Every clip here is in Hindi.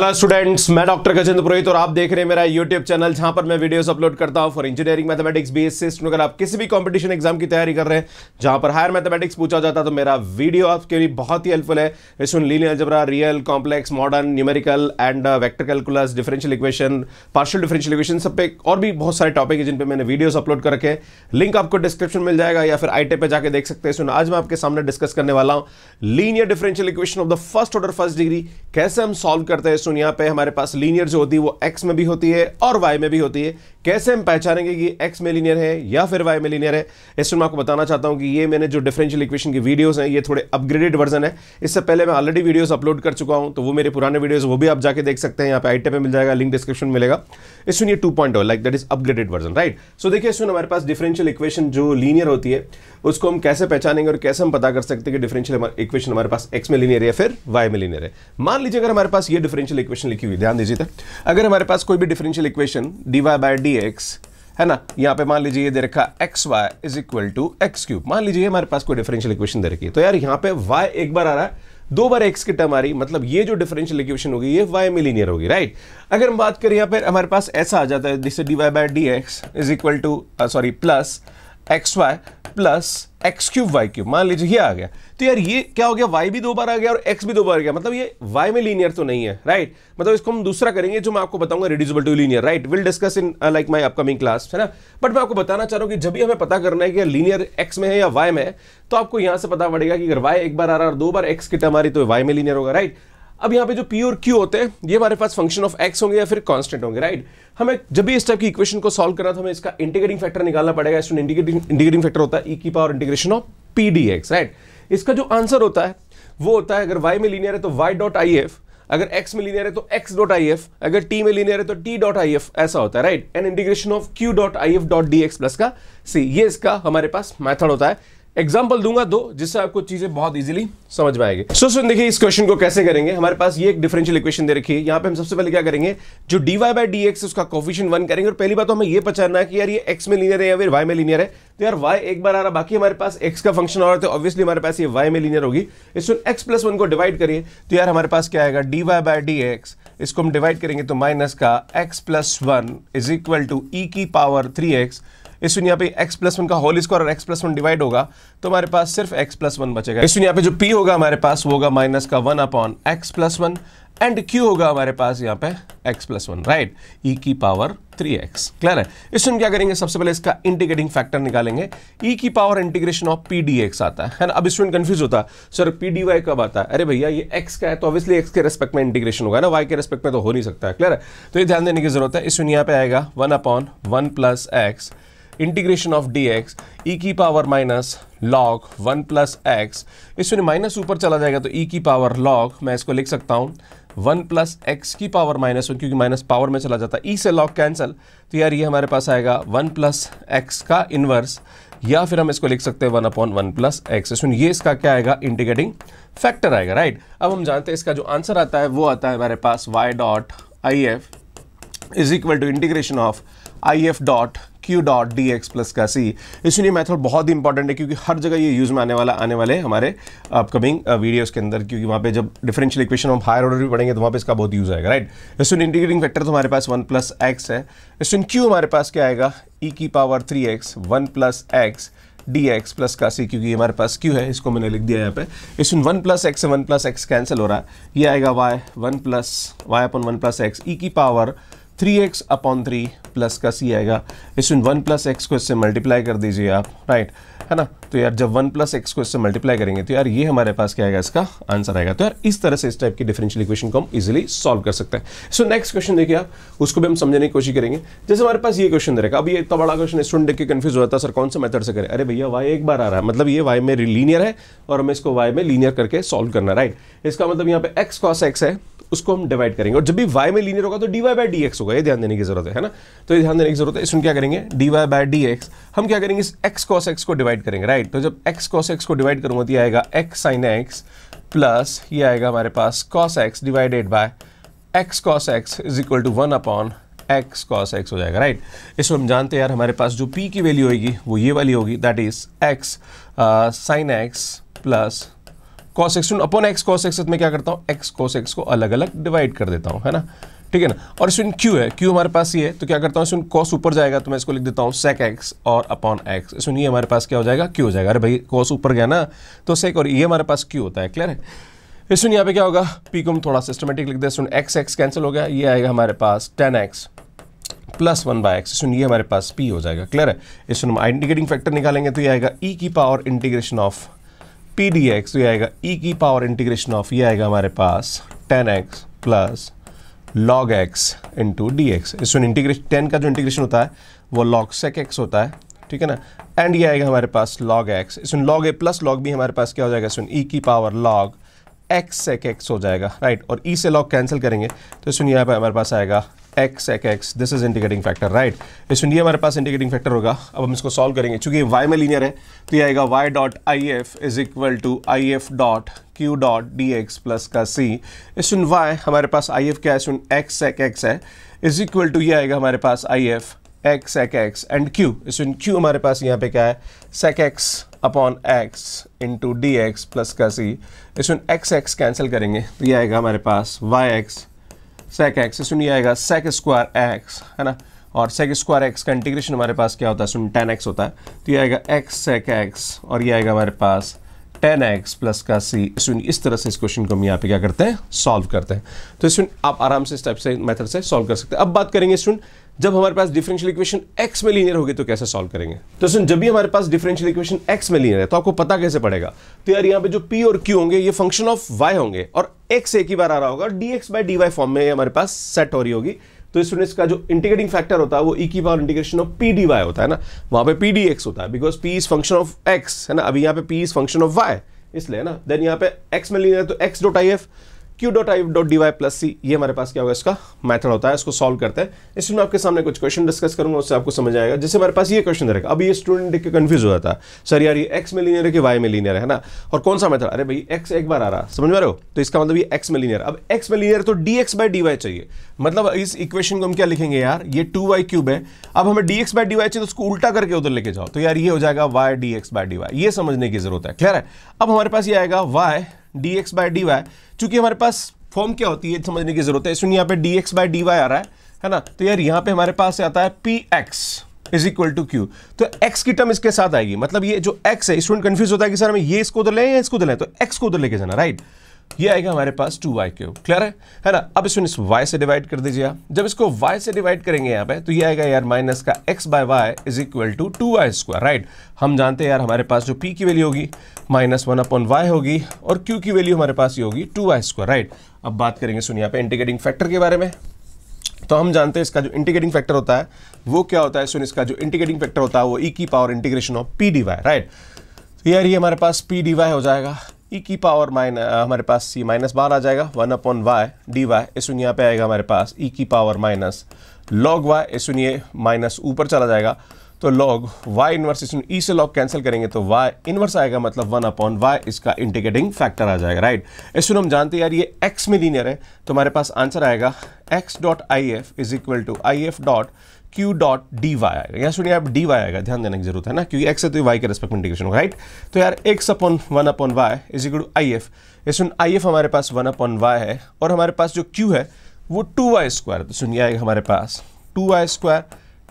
हेलो स्टूडेंट्स मैं डॉक्टर गजेंद्र पुरोहित और आप देख रहे हैं मेरा यूट्यूब चैनल जहां पर मैं वीडियोस अपलोड करता हूं फॉर इंजीनियरिंग मैथमेटिक्स एस अगर आप किसी भी कंपटीशन एग्जाम की तैयारी कर रहे हैं जहां पर हायर मैथमेटिक्स पूछा जाता है तो मेरा वीडियो आपके लिए बहुत ही हेल्पफुल है इसमें linear algebra real complex modern numerical and vector calculus differential equation partial differential equation सब पे और भी बहुत सारे टॉपिक है जिन पर मैंने वीडियोज अपलोड कर रखे लिंक आपको डिस्क्रिप्शन मिल जाएगा या फिर आई पे जाकर देख सकते हैं सुन आज मैं आपके सामने डिस्कस करने वाला हूँ linear differential equation of the first order first degree कैसे हम सॉल्व करते हैं दोस्तों यहाँ पे हमारे पास लीनियर जो होती है वो एक्स में भी होती है और वाई में भी होती है कैसे हम पहचानेंगे कि एक्स में लीनियर है या फिर वाई में लीनियर है इसमें मैं आपको बताना चाहता हूँ कि ये मैंने जो डिफरेंशियल इक्वेशन की वीडियोज़ हैं ये थोड़े अपग्रेडेड वर्जन है इससे पहले मैं ऑलरेडी वीडियोज़ अपलोड कर चुका हूँ तो वो मेरे पुराने वीडियोज़ वो भी आप जाके देख सकते हैं यहाँ पे आईटे पे मिल जाएगा लिंक डिस्क्रिप्शन मिलेगा इसमें ये two point like that is upgraded version right so देखिए इसमें हमारे पास डिफरेंशियल इक्वेशन जो लीनियर होती है उसको हम कैसे पहचानेंगे और कैसे हम पता कर सकते हैं कि डिफरेंशियल इक्वेशन हमारे पास एक्स में लीनियर है फिर वाई में लीनियर है मान लीजिए अगर हमारे पास ये डिफरेंशियल इक्वेशन लिखी हुई ध्यान दीजिए अगर हमारे पास कोई भी differential equation d y by d x है ना यहाँ पे मान लीजिए ये दे रखा x y is equal to x cube मान लीजिए हमारे पास कोई डिफरेंशियल इक्वेशन दे रखी है तो यार यहाँ पे वाई एक बार आ रहा है दो बार एक्स की टर्म आ रही मतलब ये जो डिफरेंशियल इक्वेशन होगी ये वाई में लीनियर होगी राइट अगर हम बात करें यहाँ पर हमारे पास ऐसा आ जाता है जिससे d y by d x is equal to sorry plus x y plus x cube y cube मान लीजिए ये आ गया तो यार ये क्या हो गया वाई भी दो बार आ गया और एक्स भी दो बार आ गया मतलब ये वाई में लीनियर तो नहीं है राइट मतलब इसको हम दूसरा करेंगे जो मैं आपको बताऊंगा reducible to linear right will discuss in like my upcoming class है ना बट मैं आपको बताना चाह रहा हूँ कि जब भी हमें पता करना है कि लीनियर एक्स में है या वाई में है तो आपको यहाँ से पता पड़ेगा कि अगर वाई एक बार आ रहा है और दो बार एक्स की टर्म आ रही तो वाई में लीनियर होगा राइट अब यहाँ पे जो पी और क्यू होते हैं ये हमारे पास फंक्शन ऑफ एक्स होंगे या फिर कांस्टेंट होंगे राइट हमें जब भी इस टाइप की इक्वेशन को सॉल्व करना तो हमें इसका इंटीग्रेटिंग फैक्टर निकालना पड़ेगा इंटीग्रेटिंग इंटीग्रेटिंग फैक्टर होता है ई e की power integration of P d x right इसका जो आंसर होता है वो होता है अगर वाई में लीनियर है तो वाई डॉट आई एफ अगर एक्स में लीनियर है तो एक्स डॉट आई एफ अगर टी में लीनियर है तो टी डॉट आई एफ ऐसा होता है right and integration of Q dot I F dot D X plus का सी ये इसका हमारे पास मैथड होता है एग्जाम्पल दूंगा दो जिससे आपको चीजें बहुत इजीली समझ में आएगी सो सुन देखिए इस क्वेश्चन को कैसे करेंगे हमारे पास ये एक डिफरेंशियल इक्वेशन दे रखी है यहाँ पे हम सबसे पहले क्या करेंगे जो d y by d x उसका कॉफिशन वन करेंगे और पहली बात तो हमें ये पहचानना है कि यार ये एक्स में लीनियर है या फिर वाई में लीनियर है तो यार वाई एक बार आ रहा बाकी हमारे पास एक्स का फंक्शन आ रहा था ऑब्वियसली हमारे पास ये वाई में लीनियर होगी इसको एक्स प्लस वन को डिवाइड करिए तो यार हमारे पास क्या आएगा d y by d x इसको हम डिवाइड करेंगे तो माइनस का x plus one is equal to e की पावर थ्री एक्स इस यहाँ पे x प्लस वन का होल स्क्वायर और x प्लस वन डिवाइड होगा तो हमारे पास सिर्फ x प्लस वन बचेगा इस यहाँ पे जो p होगा हमारे पास वो होगा माइनस का one upon x plus one and q होगा हमारे पास यहाँ पे x plus one right e की पावर थ्री एक्स क्लियर है इस इसमें क्या करेंगे सबसे पहले इसका इंटीग्रेटिंग फैक्टर निकालेंगे ई e की power integration of P d x आता है ना अब स्टूडेंट कंफ्यूज होता है सर पी डी वाई कब आता है अरे भैया ये x का है तो ऑब्वियसली x के रेस्पेक्ट में इंटीग्रेशन होगा ना y के रेस्पेक्ट में तो हो नहीं सकता है क्लियर है तो ये ध्यान देने की जरूरत है इसमें यहाँ पे आएगा one upon one plus x integration of d x ई की power minus log one plus x इसमें माइनस ऊपर चला जाएगा तो ई e की पावर लॉग मैं इसको लिख सकता हूँ वन प्लस एक्स की पावर माइनस वन क्योंकि माइनस पावर में चला जाता है ई e से लॉग कैंसिल तो यार ये हमारे पास आएगा वन प्लस एक्स का इन्वर्स या फिर हम इसको लिख सकते हैं one upon one plus x इसमें ये इसका क्या आएगा इंटीग्रेटिंग फैक्टर आएगा राइट अब हम जानते हैं इसका जो आंसर आता है वो आता है हमारे पास Y dot I F is equal to integration of I F dot Q dot D X plus का सी इसलिए मेथड बहुत ही इंपॉर्टेंट है क्योंकि हर जगह ये यूज़ में आने वाला आने वाले हमारे अपकमिंग वीडियोज़ uh, के अंदर क्योंकि वहाँ पे जब डिफरेंशियल इक्वेशन हम हायर ऑर्डर भी पढ़ेंगे तो वहाँ पे इसका बहुत यूज़ आएगा राइट इसमें इंटीग्रेटिंग फैक्टर तो हमारे पास वन प्लस एक्स है इसमें क्यू हमारे पास क्या आएगा ई e की power three X one plus X D X plus का सी क्योंकि हमारे पास क्यू है इसको मैंने लिख दिया यहाँ पे इसमें one plus X one plus X cancel हो रहा है ये आएगा Y one plus Y upon one plus x ई की power three X upon three plus का सी आएगा इसमें वन प्लस एक्स को इससे मल्टीप्लाई कर दीजिए आप राइट है ना तो यार जब वन प्लस एक्स को इससे मल्टीप्लाई करेंगे तो यार ये हमारे पास क्या आएगा इसका आंसर आएगा तो यार इस तरह से इस टाइप की डिफरेंशियल इक्वेशन को हम इजिली सॉल्व कर सकते हैं सो नेक्स्ट क्वेश्चन देखिए आप उसको भी हम समझने की कोशिश करेंगे जैसे हमारे पास ये क्वेश्चन दे रहेगा अब ये इतना बड़ा क्वेश्चन स्टूडेंट देख के कन्फ्यूज होता है सर कौन सा मेथड से करें अरे भैया वाई एक बार आ रहा है मतलब ये वाई में लीनियर है और हमें इसको वाई में लीनियर करके सॉल्व करना राइट इसका मतलब यहाँ पे एक्स कॉस एक्स है उसको हम डिवाइड करेंगे और जब भी वाई में लीनियर होगा तो d y by d x होगा होगा ये ध्यान देने की जरूरत है, है ना तो ये ध्यान देने की जरूरत है इसमें क्या करेंगे d y by d x हम क्या करेंगे इस एक्स कॉस एक्स को डिवाइड करेंगे राइट तो जब एक्स कॉस एक्स को डिवाइड करूंगा तो ये आएगा एक्स साइन एक्स प्लस ये आएगा हमारे पास cos x divided by x cos x is equal to one upon x cos x हो जाएगा राइट इसमें हम जानते हैं यार हमारे पास जो पी की वैल्यू होगी वो ये वाली होगी that is x sine x plus cos x upon x cos x में क्या करता हूँ एक्स कॉस एक्स को अलग अलग डिवाइड कर देता हूँ है ना ठीक है ना और इसमें क्यू है क्यू हमारे पास ये है तो क्या करता हूँ इसमें कॉस ऊपर जाएगा तो मैं इसको लिख देता हूँ सेक एक्स और अपॉन एक्स इसमें ये हमारे पास क्या हो जाएगा क्यू हो जाएगा अरे भाई कॉस ऊपर गया ना तो सेक और ये e हमारे पास क्यू होता है क्लियर है इसमें यहाँ पे क्या होगा पी को हम थोड़ा सिस्टमेटिक लिख दे सुन एक्स एक्स कैंसिल हो गया ये आएगा हमारे पास tan x plus one by x सुन ये हमारे पास पी हो जाएगा क्लियर है इसमें हम इंटीग्रेटिंग फैक्टर निकालेंगे तो ये आएगा ई e की power integration of P d x तो ये आएगा ई e की पावर इंटीग्रेशन ऑफ ये आएगा हमारे पास tan x plus log x into D x इसमें इंटीग्रेशन टेन का जो इंटीग्रेशन होता है वो लॉग सेक एक्स होता है ठीक है ना एंड ये आएगा हमारे पास लॉग एक्स इसमें लॉग ए प्लस लॉग भी हमारे पास क्या हो जाएगा इसमें ई e की power log x sec x हो जाएगा राइट और ई e से लॉग कैंसिल करेंगे तो इसमें यहाँ पर हमारे पास आएगा एक्स एक x this is indicating factor right इसमें ये हमारे पास इंडिकेटिंग फैक्टर होगा अब हम इसको सॉल्व करेंगे चूंकि वाई में लीनियर है तो ये आएगा Y dot I F is equal to I F dot Q dot D X plus का सी इसमें वाई हमारे पास आई एफ क्या है इसमें एक्स एक एक्स है इज इक्वल टू ये आएगा हमारे पास आई एफ एक्स एक एक्स एंड क्यू इसमें क्यू हमारे पास यहाँ पे क्या है sec X upon X into D X plus का सी इसमें एक्स एक्स कैंसिल करेंगे तो ये आएगा हमारे पास वाई एक्स सेक एक्स सुनिए आएगा सेक स्क्वायर एक्स है ना और सेक स्क्वायर एक्स का इंटीग्रेशन हमारे पास क्या होता है सुन टेन एक्स होता है तो ये आएगा एक्स सेक एक्स और ये आएगा हमारे पास टेन एक्स प्लस का सी सुन इस तरह से इस क्वेश्चन को हम यहाँ पे क्या करते हैं सॉल्व करते हैं तो सुन आप आराम से इस टाइप से मेथड से सॉल्व कर सकते हैं अब बात करेंगे सुन जब हमारे पास डिफरेंशियल इक्वेशन एक्स में लीनियर होगी तो कैसे सॉल्व करेंगे तो सुन जब भी हमारे पास डिफरेंशियल इक्वेशन एक्स में लीनियर है तो आपको पता कैसे पड़ेगा तो यार यहाँ पे जो पी और क्यू होंगे ये फंक्शन ऑफ वाई होंगे और एक्स एक ही बार आ रहा होगा d x by d y form में हमारे पास सेट हो रही होगी तो स्टूडेंट्स का जो इंटीग्रेटिंग फैक्टर होता है वो ई e की power integration of P D y होता है ना वहाँ पे पी डी एक्स होता है because p is function of x है ना अभी यहाँ पे p is function of y इसलिए ना देन यहाँ पे एक्स में लिया तो x dot I F q dot I dot D Y plus c ये हमारे पास क्या होगा इसका मेथड होता है इसको सॉल्व करते हैं इसमें मैं आपके सामने कुछ क्वेश्चन डिस्कस करूंगा उससे आपको समझ आएगा जैसे हमारे पास ये क्वेश्चन दे रहेगा अभी ये स्टूडेंट देख के कन्फ्यूज हो जाता है सर यार ये एक्स में लीनियर है कि वाई में लीनियर है ना और कौन सा मेथड अरे भाई एक्स एक बार आ रहा समझ में रहे हो तो इसका मतलब ये एक्स में लीनियर अब एक्स में लीनियर तो d x by d y चाहिए मतलब इस इक्वेशन को हम क्या लिखेंगे यार ये टू वाई क्यूब है अब हमें d x by d y चाहिए तो उसको उल्टा करके उधर लेके जाओ तो यार ये हो जाएगा y d x by d y ये समझने की जरूरत है क्लियर है अब हमारे पास ये आएगा y d x by d y चूंकि हमारे पास फॉर्म क्या होती है समझने की जरूरत है इसमें यहाँ पे d x by d y आ रहा है है ना तो यार यहाँ पे हमारे पास आता है p x is equal to q तो एक्स की टर्म इसके साथ आएगी मतलब ये जो एक्स है स्टूडेंट कंफ्यूज होता है कि सर हमें ये इसको उधर ले या इसको उधर लें तो एक्स को उधर लेके जाना राइट right? ये आएगा हमारे पास टू वाई क्यूब क्लियर है है ना अब इसमें इस वाई से डिवाइड कर दीजिए आप जब इसको वाई से डिवाइड करेंगे यहाँ पे तो ये आएगा यार माइनस का x by y is equal to two y square right हम जानते हैं यार हमारे पास जो पी की वैल्यू होगी माइनस वन अपॉन वाई होगी और क्यू की वैल्यू हमारे पास ये होगी टू वाई स्क्वायर राइट अब बात करेंगे सुनिए यहाँ पे इंटीग्रेटिंग फैक्टर के बारे में तो हम जानते हैं इसका जो इंटीग्रेटिंग फैक्टर होता है वो क्या होता है सुन इसका जो इंटीग्रेटिंग फैक्टर होता है वो ई e की power integration of P D y right यार ये हमारे पास पी डी वाई हो जाएगा ई e की पावर माइन uh, हमारे पास सी माइनस बार आ जाएगा one upon y d y ए सुनिए यहाँ पे आएगा हमारे पास ई e की पावर माइनस लॉग वाई ए सुनिए माइनस ऊपर चला जाएगा तो लॉग वाई इस ई e से लॉग कैंसिल करेंगे तो वाई इनवर्स आएगा मतलब वन अपॉन वाई इसका इंटीग्रेटिंग फैक्टर आ जाएगा राइट इसमें हम जानते हैं यार ये एक्स में लीनियर है तो हमारे पास आंसर आएगा x dot I F is equal to I F dot Q dot D y आएगा यहाँ सुनिए आप डी वाई आएगा ध्यान देने की जरूरत है ना क्योंकि एक्स है तो वाई के रेस्पेक्ट में इंटीग्रेशन होगा राइट तो यार x upon one upon y is equal to I F सुन आई एफ हमारे पास वन अपॉन वाई है और हमारे पास जो क्यू है वो टू वाई स्क्वायर तो सुनिए आएगा हमारे पास two y square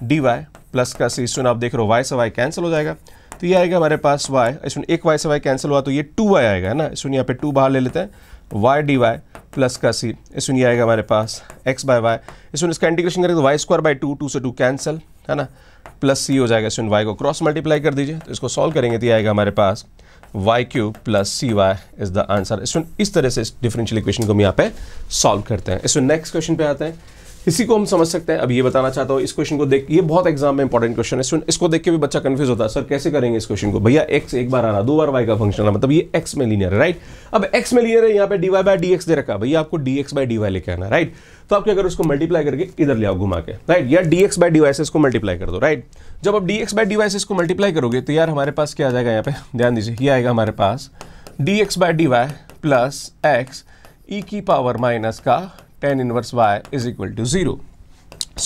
D Y plus का सी सुन आप देख रहे हो वाई से वाई कैंसिल हो जाएगा तो ये आएगा हमारे पास वाई इसमें एक वाई से वाई कैंसिल हुआ तो ये टू वाई आएगा ना सुन यहाँ पे टू बाहर ले लेते हैं वाई डी वाई प्लस का सी इसमें ये आएगा हमारे पास एक्स बाय वाई इसमें इसका इंटीग्रेशन करेंगे तो y square by two two से टू कैंसिल है ना प्लस सी हो जाएगा इसमें वाई को क्रॉस मल्टीप्लाई कर दीजिए तो इसको सॉल्व करेंगे तो ये आएगा हमारे पास y q plus c y is the answer इसमें इस तरह से इस डिफरेंशियल इक्वेशन को हम यहाँ पे सॉल्व करते हैं इसमें नेक्स्ट क्वेश्चन पे आते हैं इसी को हम समझ सकते हैं अब ये बताना चाहता हूँ इस क्वेश्चन को देख ये बहुत एग्जाम में इंपॉर्टेंट क्वेश्चन है इसको देख के भी बच्चा कन्फ्यूज होता है सर कैसे करेंगे इस क्वेश्चन को भैया एक्स एक बार आ रहा दो बार वाई का फंक्शन आ मतलब ये एक्स में लीनियर है राइट अब एक्स में लीनियर है यहाँ पे डी वाई बाय डी दे रखा भैया आपको d x by d y लेके आना राइट तो आप क्या करो उसको मल्टीप्लाई करके इधर ले आओ घुमा के राइट या डी एक्स बाय डी को इसको मल्टीप्लाई कर दो राइट जब आप डी एक्स बाय डी को इसको मल्टीप्लाई करोगे तो यार हमारे पास क्या आ जाएगा यहाँ पे ध्यान दीजिए ये आएगा हमारे पास d x by d Y plus x ई की पावर माइनस का tan inverse Y is equal to zero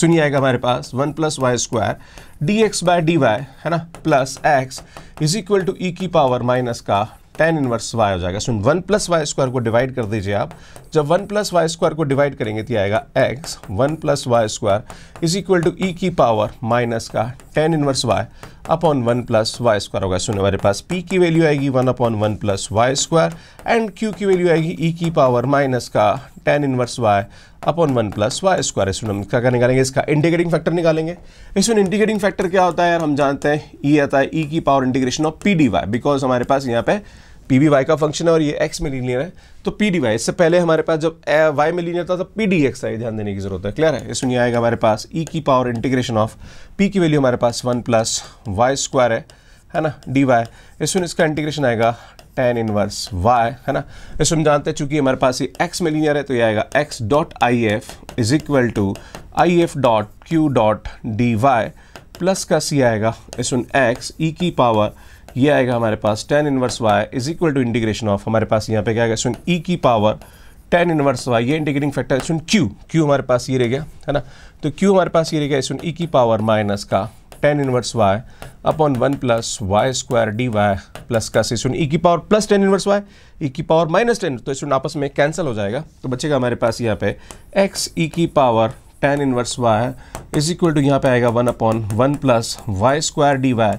सुनिए आएगा हमारे पास one plus Y square d x by d y है ना plus x is equal to e की पावर माइनस का टेन इनवर्स वाई हो जाएगा सुन वन प्लस वाई स्क्वायर को डिवाइड कर दीजिए आप जब वन प्लस वाई स्क्वायर को डिवाइड करेंगे तो आएगा x one plus Y square is equal to e की पावर माइनस का tan inverse Y upon one plus Y square होगा सुन हमारे पास पी की वैल्यू आएगी one upon one plus Y square and q की वैल्यू आएगी ई e की पावर माइनस का tan inverse Y upon one plus Y square इसमें हम क्या निकालेंगे इसका इंटीग्रेटिंग फैक्टर निकालेंगे इसमें इंटीग्रेटिंग फैक्टर क्या होता है यार हम जानते हैं ई e आता है ई e की power integration of P D Y because हमारे पास यहाँ पे पी वी वाई का फंक्शन है और ये एक्स में लीनियर है तो पी डी वाई इससे पहले हमारे पास जब वाई में लीनियर था तो पी डी एक्स आई ध्यान देने की जरूरत है क्लियर है इसमें यह आएगा हमारे पास ई e की पावर इंटीग्रेशन ऑफ पी की वैल्यू हमारे पास वन प्लस वाई स्क्वायर है है ना डी वाई इसमें इसका इंटीग्रेशन आएगा टेन इनवर्स वाई है ना इसमें हम जानते हैं चूंकि हमारे पास ये एक्स में लीनियर है तो ये आएगा x dot I F is equal to I F dot Q dot D Y plus का सी आएगा इसमें एक्स ई की पावर ये आएगा हमारे पास tan inverse Y is equal to integration of हमारे पास यहाँ पे क्या आएगा सुन ई e की पावर टेन इनवर्स वाई ये इंटीग्रेटिंग फैक्टर सुन क्यू क्यू हमारे पास ये रह गया है ना तो क्यू हमारे पास ये रह गया सुन ई e की पावर माइनस का tan inverse Y upon one plus Y square D Y plus का से सुन ई e की power plus tan inverse Y e की पावर माइनस टेन तो सुन आपस में कैंसिल हो जाएगा तो बचेगा हमारे पास यहाँ पे एक्स ई की power tan inverse Y is equal to यहाँ पे आएगा one upon one plus Y square D Y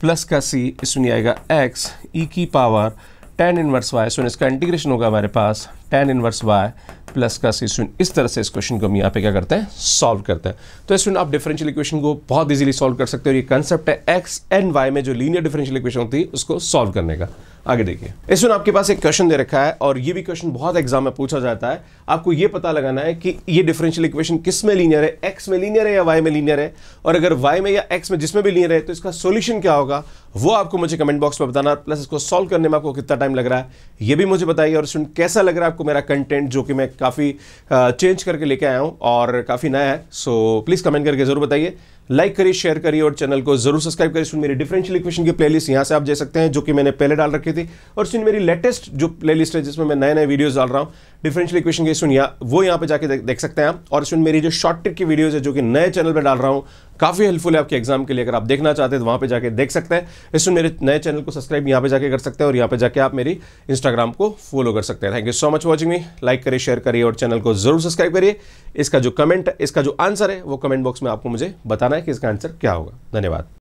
plus का सी इसमें आएगा एक्स ई e की power tan inverse Y so इसका इंटीग्रेशन होगा हमारे पास टेन इन्वर्स वाई प्लस का सी स्टूडेंट इस तरह से इस क्वेश्चन को हम यहाँ पे क्या करते हैं सॉल्व करते हैं तो स्टूडेंट आप डिफरेंशियल इक्वेशन को बहुत इजीली सॉल्व कर सकते हो ये कंसेप्ट है एक्स एंड वाई में जो लीनियर डिफरेंशियल इक्वेशन होती है उसको सॉल्व करने का आगे देखिए इस आपके पास एक क्वेश्चन दे रखा है और ये भी क्वेश्चन बहुत एग्जाम में पूछा जाता है आपको ये पता लगाना है कि ये डिफरेंशियल इक्वेशन किस में लीनियर है एक्स में लीनियर है या वाई में लीनियर है और अगर वाई में या एक्स में जिसमें भी लीनियर है तो इसका सोल्यूशन क्या होगा वो आपको मुझे कमेंट बॉक्स में बताना प्लस इसको सॉल्व करने में आपको कितना टाइम लग रहा है ये भी मुझे बताइए और स्टूडेंट कैसा लग रहा है आपको मेरा कंटेंट जो कि मैं काफ़ी चेंज करके लेके आया हूँ और काफ़ी नया है सो प्लीज़ कमेंट करके ज़रूर बताइए लाइक करिए शेयर करिए और चैनल को जरूर सब्सक्राइब करिए इसमें मेरी डिफरेंशियल इक्वेशन की प्लेलिस्ट यहाँ से आप जा सकते हैं जो कि मैंने पहले डाल रखी थी और इसमें मेरी लेटेस्ट जो प्लेलिस्ट है जिसमें मैं नए नए वीडियोस डाल रहा हूँ डिफरेंशियल इक्वेशन की सुन यहाँ वो यहाँ पे जाके देख, सकते हैं आप और इसमें मेरी जो शॉर्ट ट्रिक की वीडियोज है जो कि नए चैनल पर डाल रहा हूँ काफ़ी हेल्पफुल है आपके एग्जाम के लिए अगर आप देखना चाहते हैं तो वहाँ पर जाके देख सकते हैं इसमें मेरे नए चैनल को सब्सक्राइब यहाँ पे जाके कर सकते हैं और यहाँ पर जाके आप मेरी इंस्टाग्राम को फॉलो कर सकते हैं thank you so much watching me like करिए शेयर करिए और चैनल को जरूर सब्सक्राइब करिए इसका जो कमेंट इसका जो आंसर है वो कमेंट बॉक्स में आपको मुझे बताना है बताएं कि इसका आंसर क्या होगा धन्यवाद